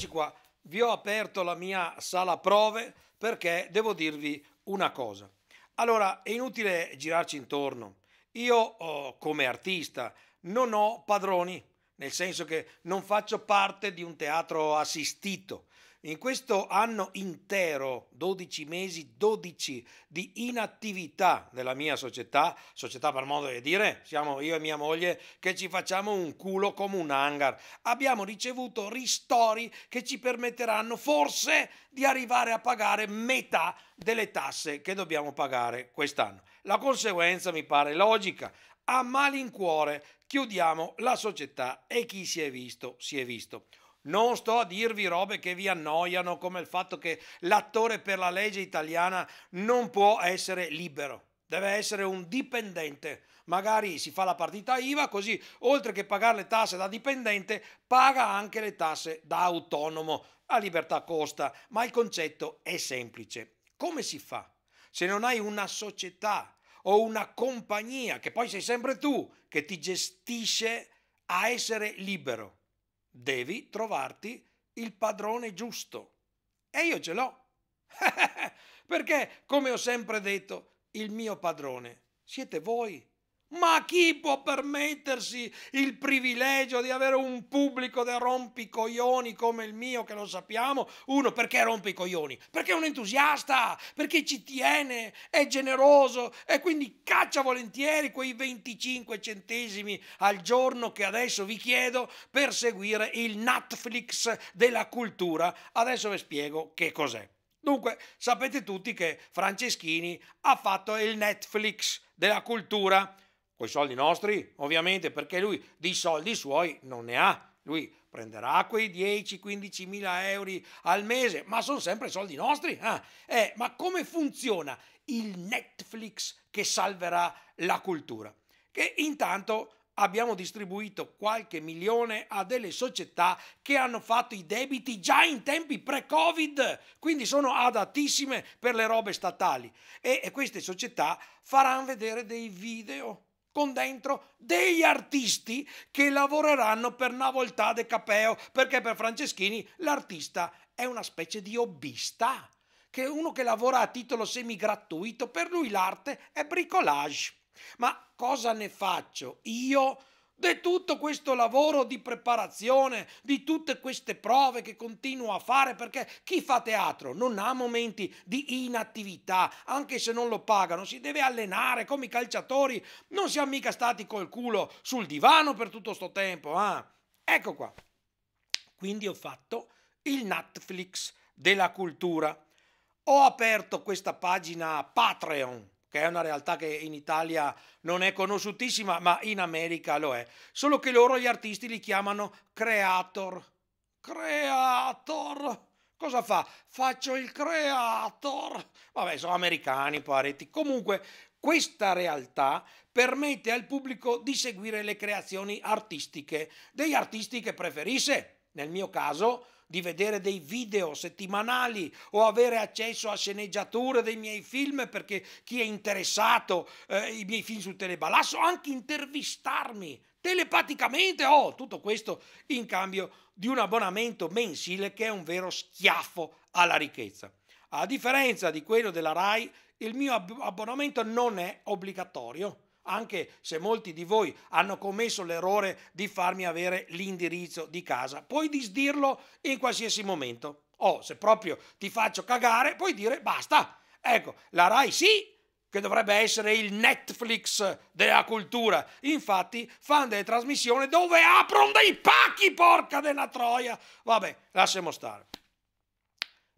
eccoci qua, vi ho aperto la mia sala prove perché devo dirvi una cosa. Allora, è inutile girarci intorno. Io, oh, come artista, non ho padroni, nel senso che non faccio parte di un teatro assistito. In questo anno intero, 12 mesi, 12 di inattività della mia società, società per modo di dire, siamo io e mia moglie che ci facciamo un culo come un hangar, abbiamo ricevuto ristori che ci permetteranno forse di arrivare a pagare metà delle tasse che dobbiamo pagare quest'anno. La conseguenza mi pare logica. A malincuore chiudiamo la società e chi si è visto si è visto. Non sto a dirvi robe che vi annoiano, come il fatto che l'attore per la legge italiana non può essere libero, deve essere un dipendente. Magari si fa la partita IVA, così oltre che pagare le tasse da dipendente, paga anche le tasse da autonomo. La libertà costa, ma il concetto è semplice. Come si fa? Se non hai una società o una compagnia, che poi sei sempre tu che ti gestisce a essere libero devi trovarti il padrone giusto. E io ce l'ho. Perché, come ho sempre detto, il mio padrone siete voi ma chi può permettersi il privilegio di avere un pubblico da rompicoglioni come il mio, che lo sappiamo? Uno, perché rompicoglioni? Perché è un entusiasta, perché ci tiene, è generoso e quindi caccia volentieri quei 25 centesimi al giorno che adesso vi chiedo per seguire il Netflix della cultura. Adesso vi spiego che cos'è. Dunque, sapete tutti che Franceschini ha fatto il Netflix della cultura coi soldi nostri, ovviamente, perché lui di soldi suoi non ne ha. Lui prenderà quei 10-15 mila euro al mese, ma sono sempre soldi nostri. Ah, eh, ma come funziona il Netflix che salverà la cultura? Che intanto abbiamo distribuito qualche milione a delle società che hanno fatto i debiti già in tempi pre-Covid, quindi sono adattissime per le robe statali. E, e queste società faranno vedere dei video con dentro degli artisti che lavoreranno per de Capeo, perché per Franceschini l'artista è una specie di hobbista, che è uno che lavora a titolo semigratuito, per lui l'arte è bricolage. Ma cosa ne faccio io di tutto questo lavoro di preparazione, di tutte queste prove che continuo a fare, perché chi fa teatro non ha momenti di inattività, anche se non lo pagano, si deve allenare come i calciatori, non siamo mica stati col culo sul divano per tutto questo tempo. Eh? Ecco qua. Quindi ho fatto il Netflix della cultura. Ho aperto questa pagina Patreon che è una realtà che in Italia non è conosciutissima, ma in America lo è. Solo che loro gli artisti li chiamano creator. Creator. Cosa fa? Faccio il creator. Vabbè, sono americani, pareti. Comunque, questa realtà permette al pubblico di seguire le creazioni artistiche degli artisti che preferisce. Nel mio caso, di vedere dei video settimanali o avere accesso a sceneggiature dei miei film perché chi è interessato eh, i miei film sul telebalasso, anche intervistarmi telepaticamente o oh, tutto questo in cambio di un abbonamento mensile che è un vero schiaffo alla ricchezza. A differenza di quello della RAI, il mio abbonamento non è obbligatorio anche se molti di voi hanno commesso l'errore di farmi avere l'indirizzo di casa. Puoi disdirlo in qualsiasi momento. O oh, se proprio ti faccio cagare, puoi dire basta. Ecco, la RAI sì, che dovrebbe essere il Netflix della cultura. Infatti, fan delle trasmissioni dove aprono dei pacchi, porca della troia. Vabbè, lasciamo stare.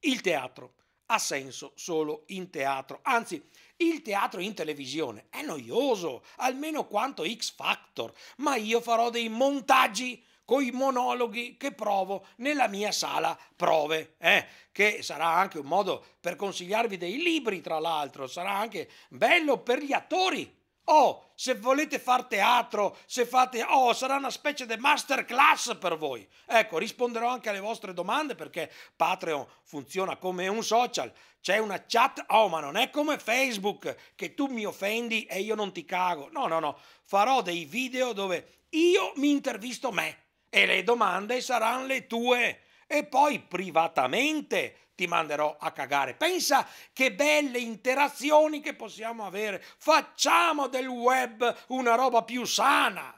Il teatro ha senso solo in teatro. Anzi, il teatro in televisione è noioso, almeno quanto X Factor, ma io farò dei montaggi coi monologhi che provo nella mia sala prove, eh? che sarà anche un modo per consigliarvi dei libri, tra l'altro, sarà anche bello per gli attori Oh, se volete far teatro, se fate... Oh, sarà una specie di masterclass per voi. Ecco, risponderò anche alle vostre domande perché Patreon funziona come un social. C'è una chat, oh, ma non è come Facebook che tu mi offendi e io non ti cago. No, no, no. Farò dei video dove io mi intervisto me e le domande saranno le tue. E poi privatamente ti manderò a cagare. Pensa che belle interazioni che possiamo avere. Facciamo del web una roba più sana.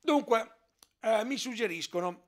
Dunque, eh, mi suggeriscono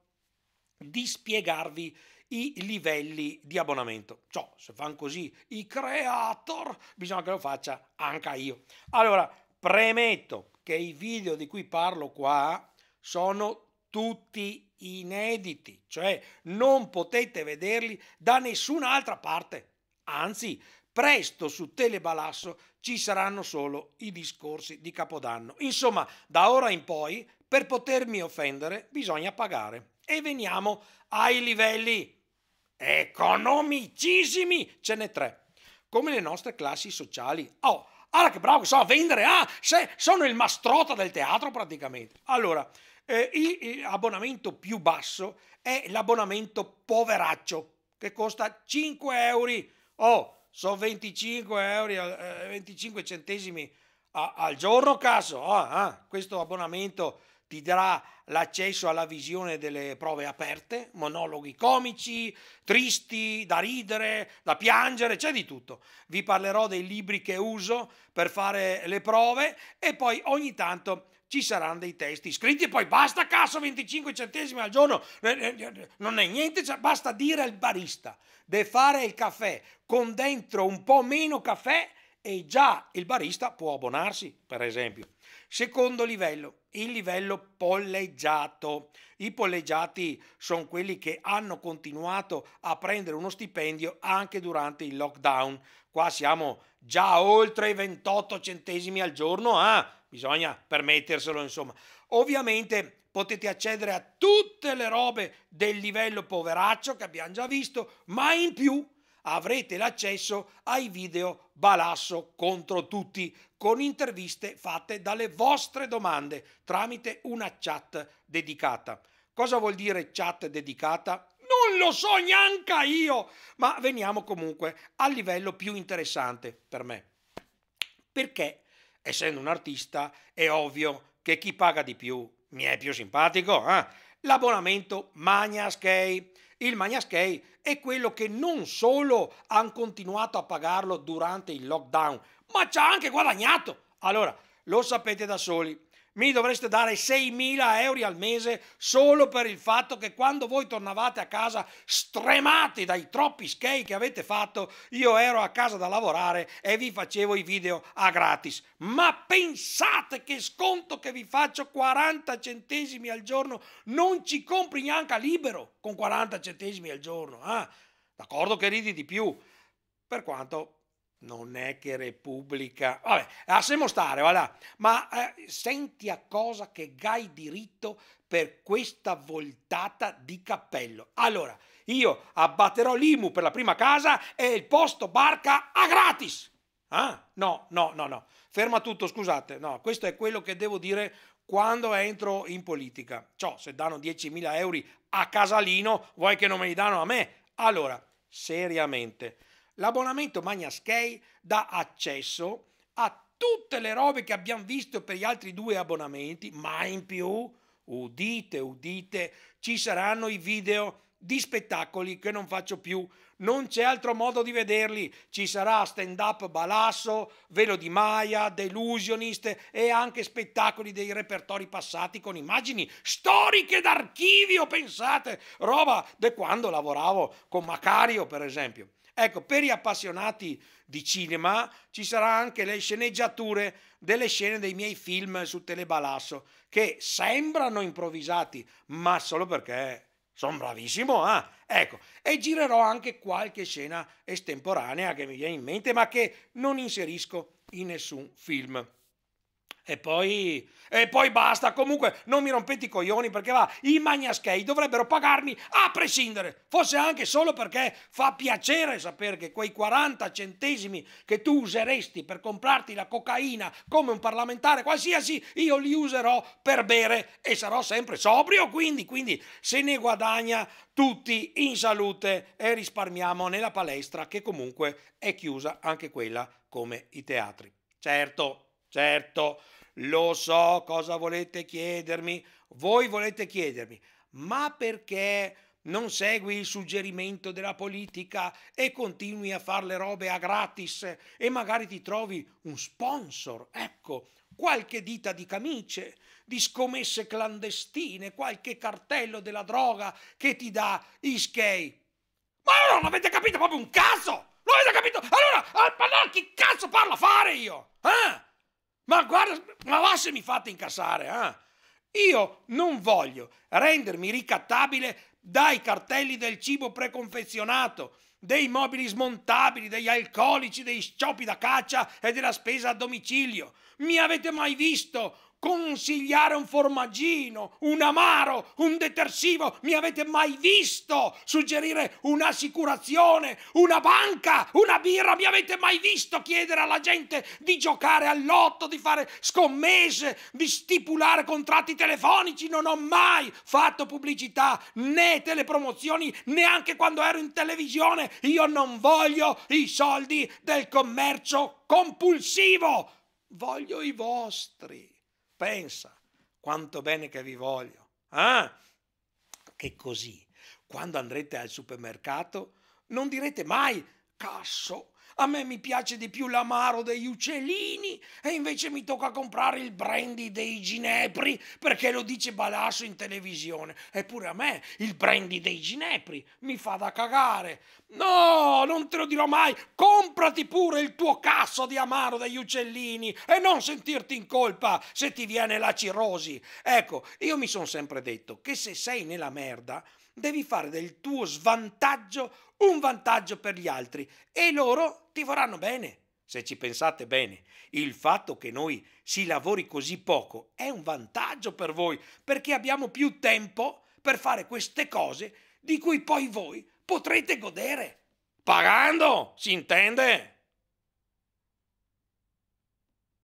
di spiegarvi i livelli di abbonamento. Ciò, se fanno così i creator, bisogna che lo faccia anche io. Allora, premetto che i video di cui parlo qua sono tutti inediti, cioè non potete vederli da nessun'altra parte. Anzi, presto su Telebalasso ci saranno solo i discorsi di Capodanno. Insomma, da ora in poi, per potermi offendere, bisogna pagare. E veniamo ai livelli economicissimi, ce n'è tre, come le nostre classi sociali. Oh, allora che bravo che so a vendere, ah, sono il mastrota del teatro praticamente. Allora, eh, l'abbonamento più basso è l'abbonamento poveraccio, che costa 5 euro. Oh, sono 25 euro, eh, 25 centesimi a, al giorno, caso. Oh, ah, ah, questo abbonamento ti darà l'accesso alla visione delle prove aperte, monologhi comici, tristi, da ridere, da piangere, c'è di tutto. Vi parlerò dei libri che uso per fare le prove e poi ogni tanto ci saranno dei testi scritti e poi basta cazzo 25 centesimi al giorno, non è niente, cioè, basta dire al barista deve fare il caffè con dentro un po' meno caffè e già il barista può abbonarsi, per esempio. Secondo livello, il livello polleggiato. I polleggiati sono quelli che hanno continuato a prendere uno stipendio anche durante il lockdown. Qua siamo già oltre i 28 centesimi al giorno. Ah, bisogna permetterselo, insomma. Ovviamente potete accedere a tutte le robe del livello poveraccio che abbiamo già visto, ma in più avrete l'accesso ai video balasso contro tutti con interviste fatte dalle vostre domande tramite una chat dedicata. Cosa vuol dire chat dedicata? Non lo so neanche io, ma veniamo comunque al livello più interessante per me. Perché essendo un artista, è ovvio che chi paga di più mi è più simpatico. Eh? L'abbonamento Magnaskei. Il Magnaskei è quello che non solo hanno continuato a pagarlo durante il lockdown, ma ci ha anche guadagnato. Allora, lo sapete da soli, mi dovreste dare 6.000 euro al mese solo per il fatto che quando voi tornavate a casa stremati dai troppi skate che avete fatto, io ero a casa da lavorare e vi facevo i video a gratis. Ma pensate che sconto che vi faccio 40 centesimi al giorno non ci compri neanche a libero con 40 centesimi al giorno. Eh? D'accordo che ridi di più, per quanto non è che Repubblica... Vabbè, lasciamo stare, voilà. ma eh, senti a cosa che gai diritto per questa voltata di cappello. Allora, io abbatterò l'IMU per la prima casa e il posto barca a gratis. Ah, no, no, no, no. Ferma tutto, scusate. No, questo è quello che devo dire quando entro in politica. Ciò, se danno 10.000 euro a Casalino, vuoi che non me li danno a me? Allora, seriamente L'abbonamento Magnascay dà accesso a tutte le robe che abbiamo visto per gli altri due abbonamenti, ma in più, udite, udite, ci saranno i video di spettacoli che non faccio più. Non c'è altro modo di vederli. Ci sarà stand up Balasso, Velo di Maia, Delusionist e anche spettacoli dei repertori passati con immagini storiche d'archivio, pensate, roba de quando lavoravo con Macario, per esempio. Ecco, per gli appassionati di cinema ci saranno anche le sceneggiature delle scene dei miei film su Telebalasso, che sembrano improvvisati, ma solo perché sono bravissimo, ah, ecco, e girerò anche qualche scena estemporanea che mi viene in mente, ma che non inserisco in nessun film. E poi, e poi basta, comunque non mi rompete i coglioni perché va, i magnaschei dovrebbero pagarmi a prescindere, forse anche solo perché fa piacere sapere che quei 40 centesimi che tu useresti per comprarti la cocaina come un parlamentare qualsiasi, io li userò per bere e sarò sempre sobrio, quindi, quindi se ne guadagna tutti in salute e risparmiamo nella palestra che comunque è chiusa anche quella come i teatri. Certo. Certo, lo so cosa volete chiedermi. Voi volete chiedermi, ma perché non segui il suggerimento della politica e continui a fare le robe a gratis e magari ti trovi un sponsor, ecco, qualche dita di camice, di scommesse clandestine, qualche cartello della droga che ti dà ischei. Ma allora non avete capito proprio un cazzo! Non avete capito? Allora, al Panacchi cazzo parla a fare io? Eh? Ma guarda, ma va se mi fate incassare, eh? Io non voglio rendermi ricattabile dai cartelli del cibo preconfezionato, dei mobili smontabili, degli alcolici, dei sciopi da caccia e della spesa a domicilio. Mi avete mai visto consigliare un formaggino, un amaro, un detersivo, mi avete mai visto suggerire un'assicurazione, una banca, una birra, mi avete mai visto chiedere alla gente di giocare all'otto, di fare scommesse, di stipulare contratti telefonici, non ho mai fatto pubblicità né telepromozioni, neanche quando ero in televisione, io non voglio i soldi del commercio compulsivo, voglio i vostri pensa quanto bene che vi voglio. Ah, che così, quando andrete al supermercato, non direte mai, casso, a me mi piace di più l'amaro degli uccellini e invece mi tocca comprare il brandy dei ginepri perché lo dice Balasso in televisione. Eppure a me il brandy dei ginepri mi fa da cagare. No, non te lo dirò mai, comprati pure il tuo cazzo di amaro degli uccellini e non sentirti in colpa se ti viene la cirrosi. Ecco, io mi sono sempre detto che se sei nella merda devi fare del tuo svantaggio un vantaggio per gli altri e loro ti vorranno bene. Se ci pensate bene, il fatto che noi si lavori così poco è un vantaggio per voi perché abbiamo più tempo per fare queste cose di cui poi voi potrete godere. Pagando, si intende?